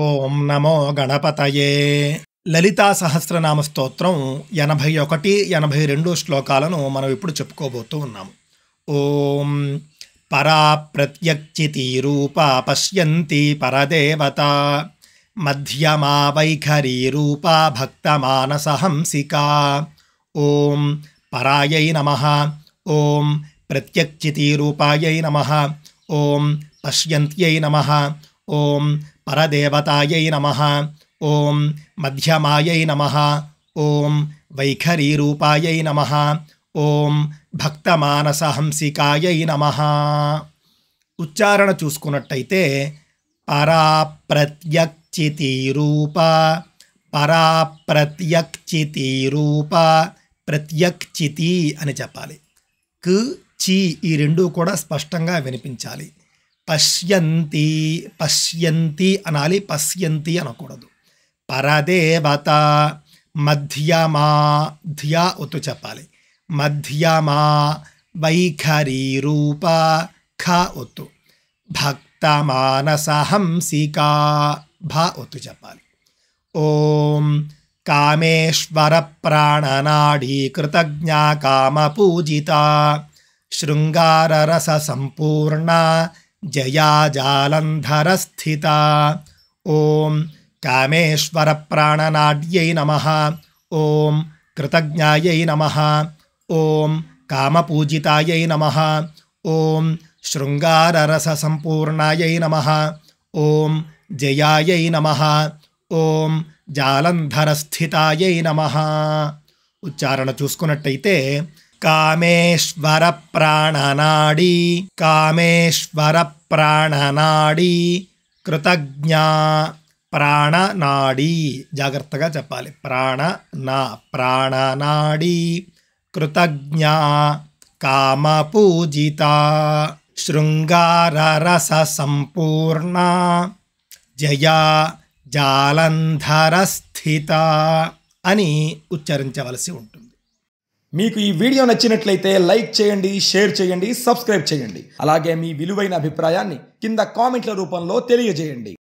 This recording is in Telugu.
ఓం నమో గణపతయే లలితా సహస్రనామ స్తోత్రం ఎనభై ఒకటి ఎనభై రెండు శ్లోకాలను మనం ఇప్పుడు చెప్పుకోబోతూ ఉన్నాము ఓం పరా ప్రత్యక్షితి రూప పశ్యంతి పరదేవత మధ్యమా వైఖరి రూప భక్తమానసహంసిక ఓం పరాయై నమ ఓం ప్రత్యక్షితి రూపాయై నమ ఓం పశ్యంత్యై నమ ఓం పరదేవతాయై నమ ఓం మధ్యమాయై నమ ఓం వైఖరీరూపాయై నమ ఓం భక్తమానసహంసికాయై నమ ఉచ్చారణ చూసుకున్నట్టయితే రూప పరాప్రత్యక్చితిరూప ప్రత్యక్చితి అని చెప్పాలి క్ చి ఈ రెండూ కూడా స్పష్టంగా వినిపించాలి పశ్యంతి పశ్యంతి అనాలి పశ్యంతి అనకూడదు పరదేవత మధ్యమా ధ్యా ఒత్తు చెప్పాలి మధ్యమా వైఖరి రూప ఖ ఒత్తు భక్తమానసహంసికా భ ఒత్తు చెప్పాలి ఓం కామేశ్వర ప్రాణనాడీ ప్రాణనాడీకృతజ్ఞా కామపూజిత శృంగారరస సంపూర్ణ जया जालन्धरस्थिता ॐ कामेश्वरप्राणनाड्यै नमः ॐ कृतज्ञायै नमः ॐ कामपूजितायै नमः ॐ शृङ्गाररससम्पूर्णायै नमः ॐ जयायै नमः ॐ జాలంధరస్థితాయై నమ ఉచ్చారణ చూసుకున్నట్టయితే కామేశ్వర ప్రాణనాడి కామేశ్వర ప్రాణనాడి కృతజ్ఞ ప్రాణనాడి జాగ్రత్తగా చెప్పాలి ప్రాణ నా ప్రాణనాడి కృతజ్ఞ కామపూజిత శృంగారరస సంపూర్ణ జయా స్థిత అని ఉచ్చరించవలసి ఉంటుంది మీకు ఈ వీడియో నచ్చినట్లయితే లైక్ చేయండి షేర్ చేయండి సబ్స్క్రైబ్ చేయండి అలాగే మీ విలువైన అభిప్రాయాన్ని కింద కామెంట్ల రూపంలో తెలియజేయండి